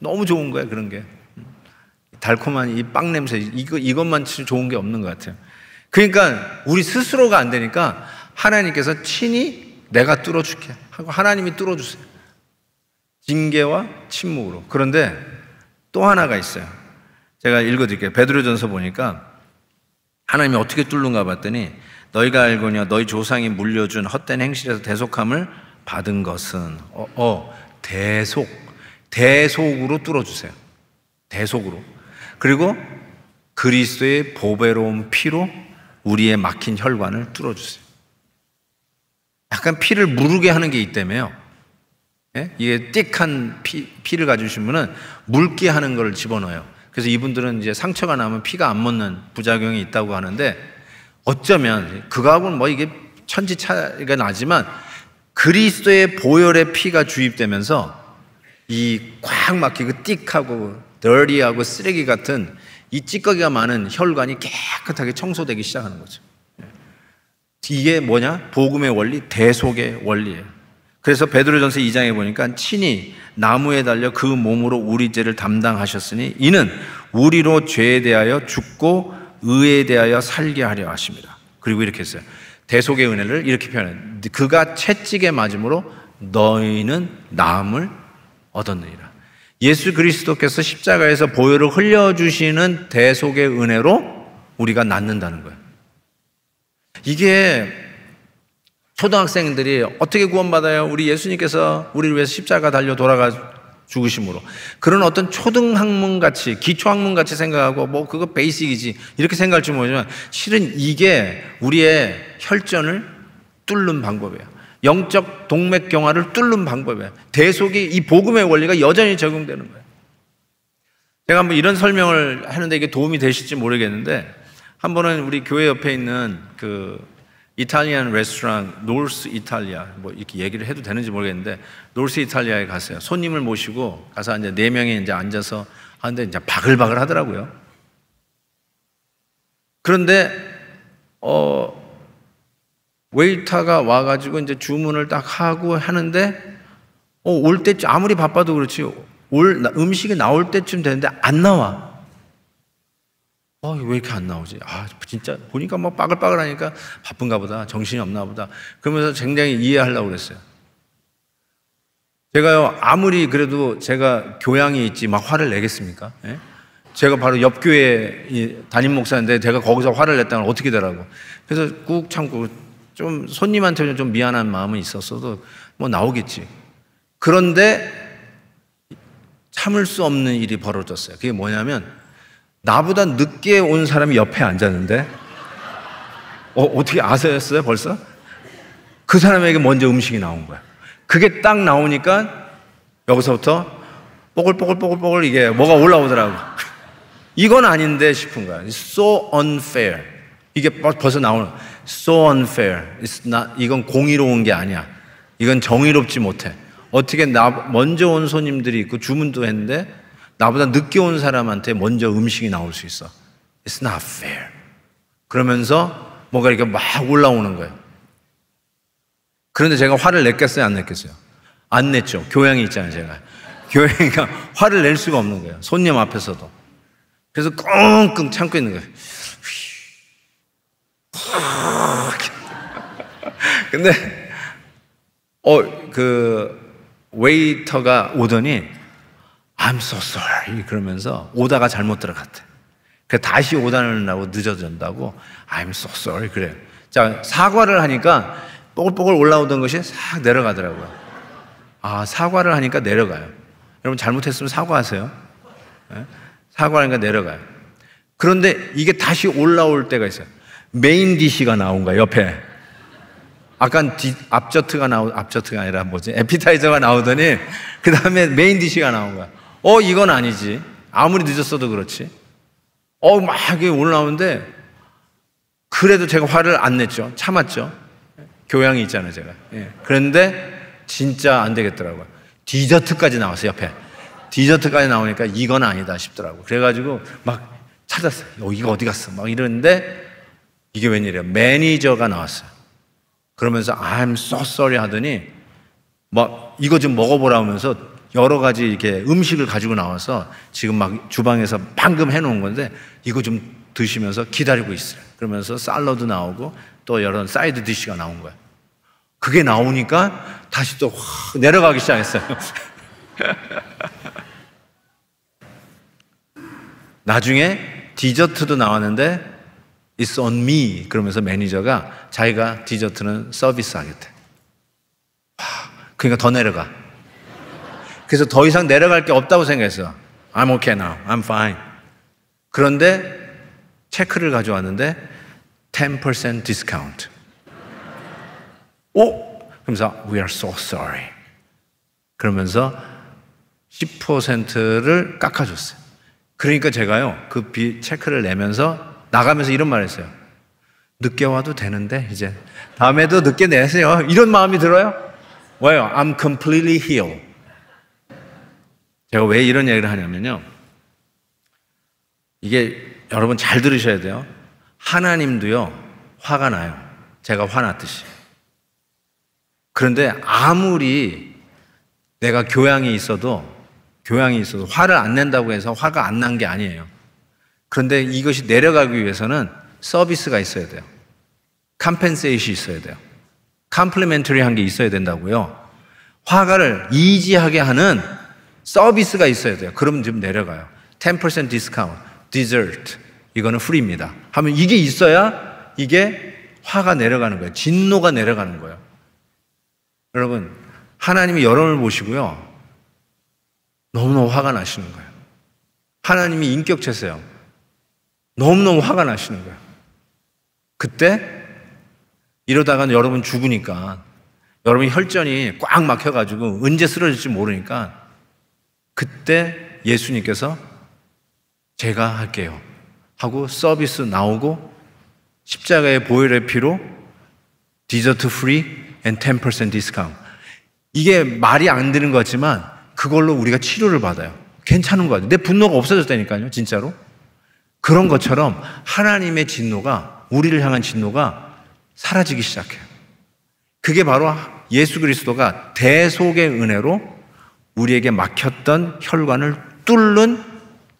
너무 좋은 거예요, 그런 게. 달콤한 이 빵 냄새, 이거, 이것만 좋은 게 없는 것 같아요. 그러니까 우리 스스로가 안 되니까 하나님께서 친히 내가 뚫어줄게 하고 하나님이 뚫어주세요. 징계와 침묵으로. 그런데 또 하나가 있어요. 제가 읽어드릴게요. 베드로전서 보니까 하나님이 어떻게 뚫는가 봤더니 너희가 알거니 너희 조상이 물려준 헛된 행실에서 대속함을 받은 것은 어, 어 대속 대속으로 뚫어주세요. 대속으로 그리고 그리스도의 보배로운 피로 우리의 막힌 혈관을 뚫어주세요. 약간 피를 무르게 하는 게 있다며요. 예? 이게 띡한 피, 피를 가지신 분은 묽게 하는 걸 집어넣어요. 그래서 이분들은 이제 상처가 나면 피가 안 묻는 부작용이 있다고 하는데 어쩌면 그거하고는 뭐 이게 천지 차이가 나지만 그리스도의 보혈의 피가 주입되면서 이 꽉 막히고 띡하고 더리하고 쓰레기 같은 이 찌꺼기가 많은 혈관이 깨끗하게 청소되기 시작하는 거죠. 예. 이게 뭐냐? 복음의 원리, 대속의 원리예요. 그래서 베드로전서 2장에 보니까 친히 나무에 달려 그 몸으로 우리 죄를 담당하셨으니 이는 우리로 죄에 대하여 죽고 의에 대하여 살게 하려 하십니다. 그리고 이렇게 했어요. 대속의 은혜를 이렇게 표현해요. 그가 채찍에 맞음으로 너희는 남을 얻었느니라. 예수 그리스도께서 십자가에서 보혈을 흘려주시는 대속의 은혜로 우리가 낫는다는 거예요. 이게 초등학생들이 어떻게 구원받아요? 우리 예수님께서 우리를 위해서 십자가 달려 돌아가 죽으심으로. 그런 어떤 초등학문 같이, 기초학문 같이 생각하고, 뭐, 그거 베이직이지. 이렇게 생각할지 모르지만, 실은 이게 우리의 혈전을 뚫는 방법이에요. 영적 동맥 경화를 뚫는 방법이에요. 대속이 이 복음의 원리가 여전히 적용되는 거예요. 제가 한번 이런 설명을 하는데 이게 도움이 되실지 모르겠는데, 한 번은 우리 교회 옆에 있는 그 이탈리안 레스토랑 노스 이탈리아 뭐 이렇게 얘기를 해도 되는지 모르겠는데 노스 이탈리아에 갔어요. 손님을 모시고 가서 이제 네 명이 이제 앉아서 하는데 이제 바글바글 하더라고요. 그런데 어 웨이터가 와가지고 이제 주문을 딱 하고 하는데 어, 올 때쯤 아무리 바빠도 그렇지 올 음식이 나올 때쯤 되는데 안 나와. 어, 왜 이렇게 안 나오지? 아, 진짜 보니까 막 뭐 빠글빠글하니까 바쁜가 보다. 정신이 없나 보다. 그러면서 굉장히 이해하려고 그랬어요. 제가요, 아무리 그래도 제가 교양이 있지 막 화를 내겠습니까? 예? 제가 바로 옆교회 담임 목사인데 제가 거기서 화를 냈다면 어떻게 되라고. 그래서 꾹 참고 좀 손님한테는 좀 미안한 마음은 있었어도 뭐 나오겠지. 그런데 참을 수 없는 일이 벌어졌어요. 그게 뭐냐면 나보다 늦게 온 사람이 옆에 앉았는데 어, 어떻게 아세요 벌써? 그 사람에게 먼저 음식이 나온 거야. 그게 딱 나오니까 여기서부터 뽀글뽀글뽀글뽀글 이게 뭐가 올라오더라고. 이건 아닌데 싶은 거야. So unfair. 이게 벌써 나오는 so unfair. Not, 이건 공의로운 게 아니야. 이건 정의롭지 못해. 어떻게 나 먼저 온 손님들이 있고 주문도 했는데 나보다 늦게 온 사람한테 먼저 음식이 나올 수 있어. It's not fair. 그러면서 뭐가 이렇게 막 올라오는 거예요. 그런데 제가 화를 냈겠어요? 안 냈겠어요? 안 냈죠. 교양이 있잖아요, 제가. 교양이가 화를 낼 수가 없는 거예요. 손님 앞에서도. 그래서 끙끙 참고 있는 거예요. 근데, 어, 그, 웨이터가 오더니 I'm so sorry. 그러면서 오다가 잘못 들어갔대. 그 다시 오다를 나고 늦어진다고 I'm so sorry. 그래. 자, 사과를 하니까 뽀글뽀글 올라오던 것이 싹 내려가더라고요. 아, 사과를 하니까 내려가요. 여러분 잘못했으면 사과하세요. 예? 사과하니까 내려가요. 그런데 이게 다시 올라올 때가 있어요. 메인 디시가 나온 거야, 옆에. 아까 뒤, 앞저트가 나오, 앞저트가 아니라 뭐지? 에피타이저가 나오더니, 그 다음에 메인 디시가 나온 거야. 어, 이건 아니지. 아무리 늦었어도 그렇지. 어, 막 이게 올라오는데, 그래도 제가 화를 안 냈죠. 참았죠. 교양이 있잖아요, 제가. 예. 그런데 진짜 안 되겠더라고요. 디저트까지 나왔어요, 옆에. 디저트까지 나오니까 이건 아니다 싶더라고요. 그래가지고 막 찾았어요. 어, 이거 어디 갔어? 막 이러는데 이게 웬일이야. 매니저가 나왔어요. 그러면서 I'm so sorry 하더니 막 이거 좀 먹어보라 하면서 여러 가지 이렇게 음식을 가지고 나와서 지금 막 주방에서 방금 해놓은 건데 이거 좀 드시면서 기다리고 있어요. 그러면서 샐러드 나오고 또 여러 사이드 디쉬가 나온 거예요. 그게 나오니까 다시 또 내려가기 시작했어요. 나중에 디저트도 나왔는데 It's on me 그러면서 매니저가 자기가 디저트는 서비스 하겠대. 그러니까 더 내려가. 그래서 더 이상 내려갈 게 없다고 생각했어. I'm okay now. I'm fine. 그런데 체크를 가져왔는데 10% discount. 오! 어? 그러면서 we are so sorry. 그러면서 10%를 깎아줬어요. 그러니까 제가요, 그비 체크를 내면서 나가면서 이런 말 했어요. 늦게 와도 되는데, 이제. 다음에도 늦게 내세요. 이런 마음이 들어요? 왜요? I'm completely healed. 제가 왜 이런 얘기를 하냐면요. 이게 여러분 잘 들으셔야 돼요. 하나님도요, 화가 나요. 제가 화났듯이. 그런데 아무리 내가 교양이 있어도, 교양이 있어도 화를 안 낸다고 해서 화가 안 난 게 아니에요. 그런데 이것이 내려가기 위해서는 서비스가 있어야 돼요. 컴펜세이션이 있어야 돼요. 컴플리멘터리 한 게 있어야 된다고요. 화가를 이지하게 하는 서비스가 있어야 돼요. 그럼 지금 내려가요. 10% 디스카운트, 디저트. 이거는 프리입니다. 하면 이게 있어야 이게 화가 내려가는 거예요. 진노가 내려가는 거예요. 여러분, 하나님이 여러분을 보시고요. 너무너무 화가 나시는 거예요. 하나님이 인격체세요. 너무너무 화가 나시는 거예요. 그때 이러다간 여러분 죽으니까 여러분 혈전이 꽉 막혀가지고 언제 쓰러질지 모르니까 그때 예수님께서 제가 할게요. 하고 서비스 나오고 십자가의 보혈의 피로 디저트 프리 앤 10% 디스카운트. 이게 말이 안 되는 것 같지만 그걸로 우리가 치료를 받아요. 괜찮은 것 같아요. 내 분노가 없어졌다니까요, 진짜로. 그런 것처럼 하나님의 진노가, 우리를 향한 진노가 사라지기 시작해요. 그게 바로 예수 그리스도가 대속의 은혜로 우리에게 막혔던 혈관을 뚫는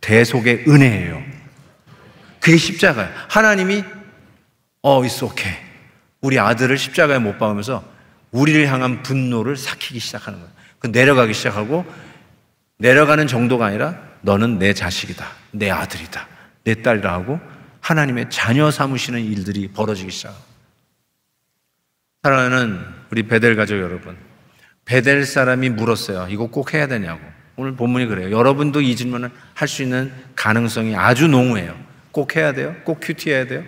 대속의 은혜예요. 그게 십자가예요. 하나님이 어, 있어 오케이. 우리 아들을 십자가에 못 박으면서 우리를 향한 분노를 삭히기 시작하는 거예요. 그 내려가기 시작하고 내려가는 정도가 아니라 너는 내 자식이다. 내 아들이다. 내 딸이라 하고 하나님의 자녀 삼으시는 일들이 벌어지기 시작 사랑하는 우리 베델 가족 여러분, 베델 사람이 물었어요. 이거 꼭 해야 되냐고. 오늘 본문이 그래요. 여러분도 이 질문을 할 수 있는 가능성이 아주 농후해요. 꼭 해야 돼요? 꼭 큐티해야 돼요?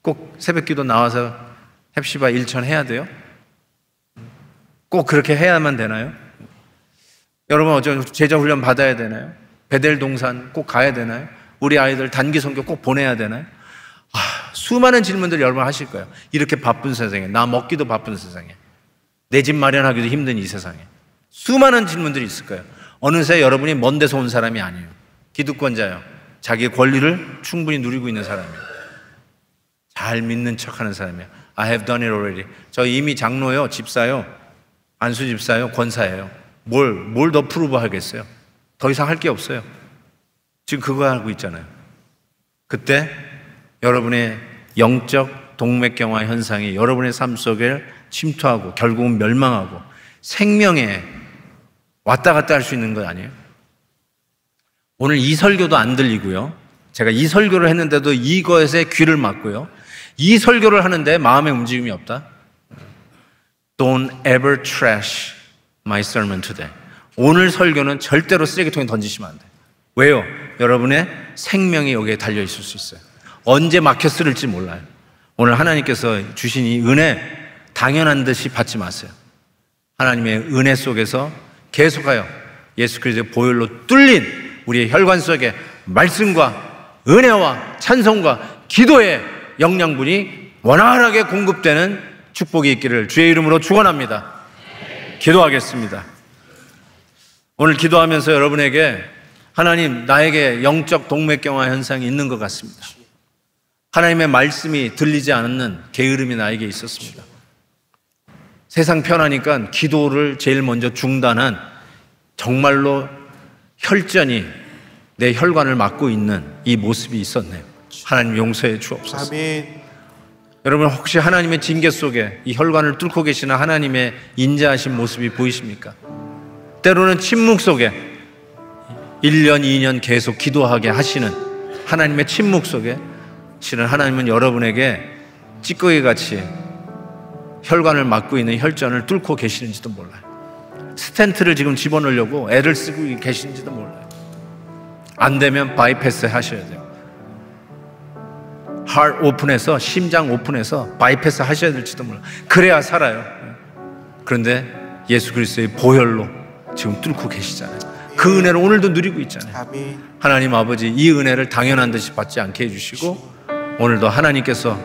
꼭 새벽 기도 나와서 햅시바 일천 해야 돼요? 꼭 그렇게 해야만 되나요? 여러분 어쩌 제자 훈련 받아야 되나요? 베델 동산 꼭 가야 되나요? 우리 아이들 단기 성교꼭 보내야 되나요? 아, 수많은 질문들 여러분 하실 거예요. 이렇게 바쁜 세상에 나 먹기도 바쁜 세상에 내집 마련하기도 힘든 이 세상에. 수많은 질문들이 있을 거예요. 어느새 여러분이 먼 데서 온 사람이 아니에요. 기득권자요. 자기의 권리를 충분히 누리고 있는 사람이에요. 잘 믿는 척 하는 사람이에요. I have done it already. 저 이미 장로요, 집사요, 안수 집사요, 권사예요. 뭘, 뭘 더 프로브 하겠어요? 더 이상 할 게 없어요. 지금 그거 하고 있잖아요. 그때 여러분의 영적 동맥경화 현상이 여러분의 삶 속에 침투하고 결국은 멸망하고 생명에 왔다 갔다 할 수 있는 것 아니에요? 오늘 이 설교도 안 들리고요. 제가 이 설교를 했는데도 이것에 귀를 막고요. 이 설교를 하는데 마음의 움직임이 없다. Don't ever trash my sermon today. 오늘 설교는 절대로 쓰레기통에 던지시면 안 돼. 왜요? 여러분의 생명이 여기에 달려 있을 수 있어요. 언제 막혀 쓰지 몰라요. 오늘 하나님께서 주신 이 은혜 당연한 듯이 받지 마세요. 하나님의 은혜 속에서 계속하여 예수 그리스도의 보혈로 뚫린 우리의 혈관 속에 말씀과 은혜와 찬송과 기도의 영양분이 원활하게 공급되는 축복이 있기를 주의 이름으로 축원합니다. 기도하겠습니다. 오늘 기도하면서 여러분에게 하나님 나에게 영적 동맥경화 현상이 있는 것 같습니다. 하나님의 말씀이 들리지 않는 게으름이 나에게 있었습니다. 세상 편하니까 기도를 제일 먼저 중단한 정말로 혈전이 내 혈관을 막고 있는 이 모습이 있었네요. 하나님 용서해 주옵소서. 아멘. 여러분 혹시 하나님의 징계 속에 이 혈관을 뚫고 계시는 하나님의 인자하신 모습이 보이십니까? 때로는 침묵 속에 1년, 2년 계속 기도하게 하시는 하나님의 침묵 속에 실은 하나님은 여러분에게 찌꺼기 같이 혈관을 막고 있는 혈전을 뚫고 계시는지도 몰라요. 스탠트를 지금 집어넣으려고 애를 쓰고 계시는지도 몰라요. 안 되면 바이패스 하셔야 돼요. 할 오픈해서 심장 오픈해서 바이패스 하셔야 될지도 몰라. 그래야 살아요. 그런데 예수 그리스도의 보혈로 지금 뚫고 계시잖아요. 그 은혜를 오늘도 누리고 있잖아요. 하나님 아버지 이 은혜를 당연한 듯이 받지 않게 해주시고 오늘도 하나님께서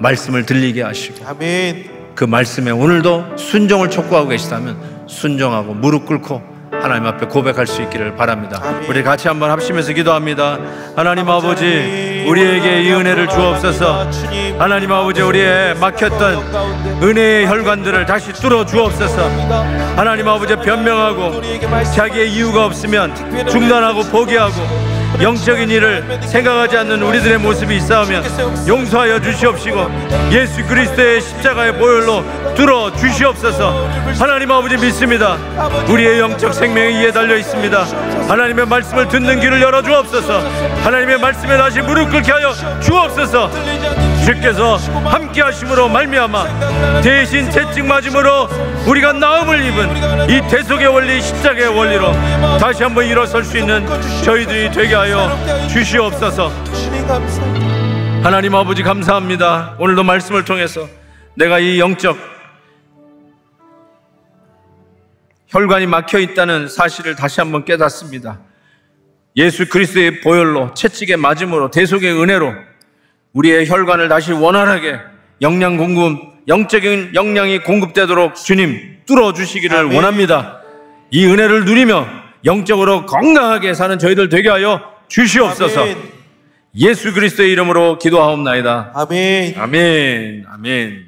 말씀을 들리게 하시고 아멘. 그 말씀에 오늘도 순종을 촉구하고 계시다면 순종하고 무릎 꿇고 하나님 앞에 고백할 수 있기를 바랍니다. 우리 같이 한번 합심해서 기도합니다. 하나님 아버지, 우리에게 이 은혜를 주옵소서. 하나님 아버지, 우리의 막혔던 은혜의 혈관들을 다시 뚫어 주옵소서. 하나님 아버지, 변명하고 자기의 이유가 없으면 중단하고 포기하고 영적인 일을 생각하지 않는 우리들의 모습이 있사오면 용서하여 주시옵시고 예수 그리스도의 십자가의 보혈로 들어 주시옵소서 하나님 아버지 믿습니다 우리의 영적 생명이 이에 달려 있습니다 하나님의 말씀을 듣는 길을 열어 주옵소서 하나님의 말씀에 다시 무릎 꿇게 하여 주옵소서 주께서 함께 하심으로 말미암아 대신 채찍 맞음으로 우리가 나음을 입은 이 대속의 원리 십자가의 원리로 다시 한번 일어설 수 있는 저희들이 되게 하여 주시옵소서 하나님 아버지 감사합니다 오늘도 말씀을 통해서 내가 이 영적 혈관이 막혀 있다는 사실을 다시 한번 깨닫습니다 예수 그리스도의 보혈로 채찍에 맞음으로 대속의 은혜로 우리의 혈관을 다시 원활하게 영양 공급, 영적인 영양이 공급되도록 주님 뚫어 주시기를 원합니다. 이 은혜를 누리며 영적으로 건강하게 사는 저희들 되게 하여 주시옵소서. 아멘. 예수 그리스도의 이름으로 기도하옵나이다. 아멘. 아멘. 아멘.